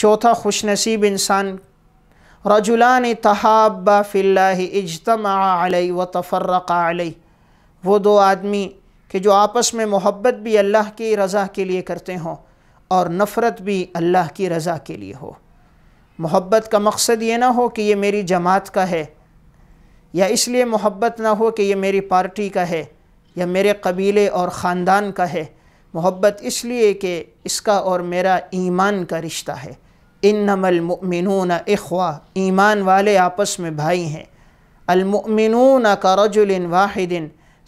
چوتھا خوش نصیب انسان رجلان تحابا فی اللہ اجتماع علیہ و تفرق علیہ وہ دو آدمی کہ جو آپس میں محبت بھی اللہ کی رضا کے لیے کرتے ہوں اور نفرت بھی اللہ کی رضا کے لیے ہو محبت کا مقصد یہ نہ ہو کہ یہ میری جماعت کا ہے یا اس لیے محبت نہ ہو کہ یہ میری پارٹی کا ہے یا میرے قبیلے اور خاندان کا ہے محبت اس لیے کہ اس کا اور میرا ایمان کا رشتہ ہے انما المؤمنون اخوا ایمان والے آپس میں بھائی ہیں المؤمنون کرجل واحد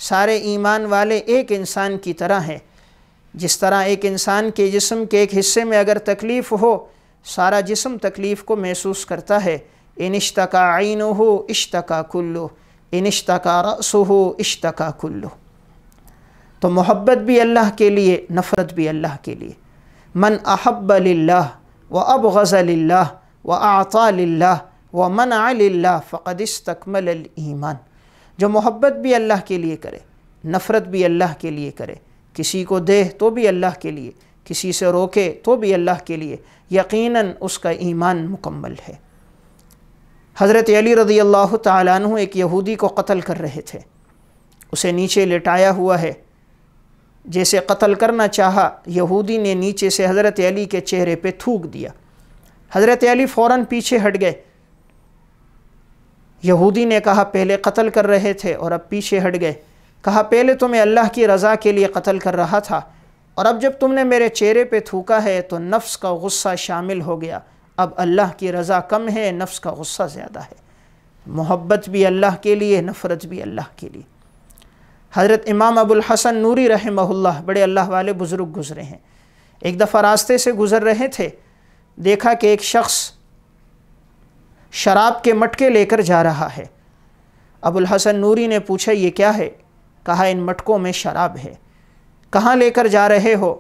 سارے ایمان والے ایک انسان کی طرح ہیں جس طرح ایک انسان کے جسم کے ایک حصے میں اگر تکلیف ہو سارا جسم تکلیف کو محسوس کرتا ہے انشتقہ آئین ہو اشتکا کلو انشت کا رس ہو اشتکا کلو تو محبت بھی اللہ کے لیے نفرت بھی اللہ کے لیے من احب للہ وہ اب غزل اللہ و للہ و مََََََََََن عالّ جو محبت بھی اللہ کے لیے کرے نفرت بھی اللہ کے لیے کرے کسی کو دے تو بھی اللہ کے لیے کسی سے روکے تو بھی اللہ کے لیے یقیناً اس کا ایمان مکمل ہے حضرت علی رضی اللہ تعالیٰ عنہ ایک یہودی کو قتل کر رہے تھے اسے نیچے لٹایا ہوا ہے جیسے قتل کرنا چاہا یہودی نے نیچے سے حضرت علی کے چہرے پہ تھوک دیا حضرت علی فوراً پیچھے ہٹ گئے یہودی نے کہا پہلے قتل کر رہے تھے اور اب پیچھے ہٹ گئے کہا پہلے تو میں اللہ کی رضا کے لیے قتل کر رہا تھا اور اب جب تم نے میرے چہرے پہ تھوکا ہے تو نفس کا غصہ شامل ہو گیا اب اللہ کی رضا کم ہے نفس کا غصہ زیادہ ہے محبت بھی اللہ کے لیے نفرت بھی اللہ کے لیے حضرت امام ابو الحسن نوری رحمہ اللہ بڑے اللہ والے بزرگ گزرے ہیں ایک دفعہ راستے سے گزر رہے تھے دیکھا کہ ایک شخص شراب کے مٹکے لے کر جا رہا ہے ابو الحسن نوری نے پوچھا یہ کیا ہے کہا ان مٹکوں میں شراب ہے کہاں لے کر جا رہے ہو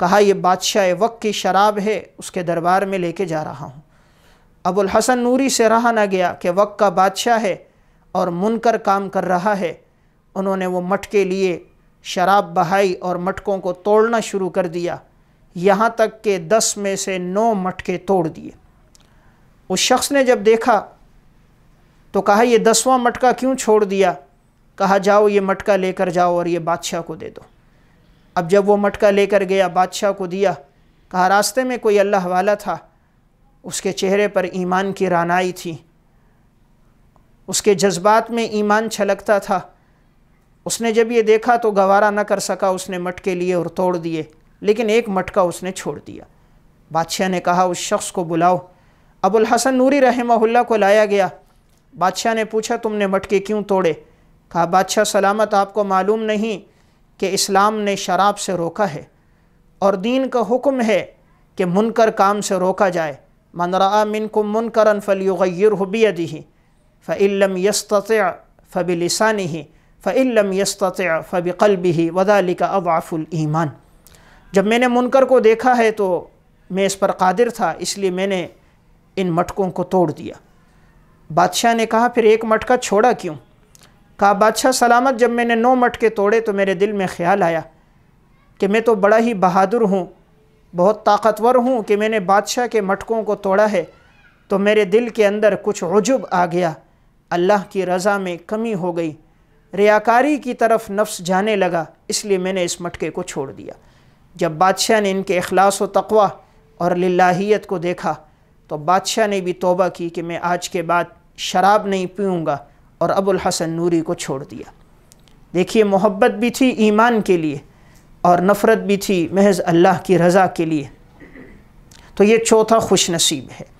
کہا یہ بادشاہ وقت کی شراب ہے اس کے دربار میں لے کے جا رہا ہوں ابو الحسن نوری سے رہا نہ گیا کہ وقت کا بادشاہ ہے اور منکر کام کر رہا ہے انہوں نے وہ مٹکے لیے شراب بہائی اور مٹکوں کو توڑنا شروع کر دیا یہاں تک کہ دس میں سے نو مٹکے توڑ دیے اس شخص نے جب دیکھا تو کہا یہ دسواں مٹکا کیوں چھوڑ دیا کہا جاؤ یہ مٹکا لے کر جاؤ اور یہ بادشاہ کو دے دو اب جب وہ مٹکا لے کر گیا بادشاہ کو دیا کہا راستے میں کوئی اللہ والا تھا اس کے چہرے پر ایمان کی رانائی تھی اس کے جذبات میں ایمان چھلکتا تھا اس نے جب یہ دیکھا تو گوارہ نہ کر سکا اس نے مٹ کے لیے اور توڑ دیے لیکن ایک مٹکا اس نے چھوڑ دیا بادشاہ نے کہا اس شخص کو بلاؤ ابو الحسن نوری رحمہ اللہ کو لایا گیا بادشاہ نے پوچھا تم نے مٹ کے کیوں توڑے کہا بادشاہ سلامت آپ کو معلوم نہیں کہ اسلام نے شراب سے روکا ہے اور دین کا حکم ہے کہ منکر کام سے روکا جائے من رآ من کر فلیغیرہ حبیت ہی فعلم یست فبل فعلم یستطیہ فبِقلب ہی ودا لی کا جب میں نے منکر کو دیکھا ہے تو میں اس پر قادر تھا اس لیے میں نے ان مٹکوں کو توڑ دیا بادشاہ نے کہا پھر ایک مٹکا چھوڑا کیوں کہا بادشاہ سلامت جب میں نے نو مٹکے توڑے تو میرے دل میں خیال آیا کہ میں تو بڑا ہی بہادر ہوں بہت طاقتور ہوں کہ میں نے بادشاہ کے مٹکوں کو توڑا ہے تو میرے دل کے اندر کچھ عجب آ گیا اللہ کی رضا میں کمی ہو گئی ریاکاری کی طرف نفس جانے لگا اس لیے میں نے اس مٹکے کو چھوڑ دیا جب بادشاہ نے ان کے اخلاص و تقوی اور للہیت کو دیکھا تو بادشاہ نے بھی توبہ کی کہ میں آج کے بعد شراب نہیں پیوں گا اور ابو الحسن نوری کو چھوڑ دیا دیکھیے محبت بھی تھی ایمان کے لیے اور نفرت بھی تھی محض اللہ کی رضا کے لیے تو یہ چوتھا خوش نصیب ہے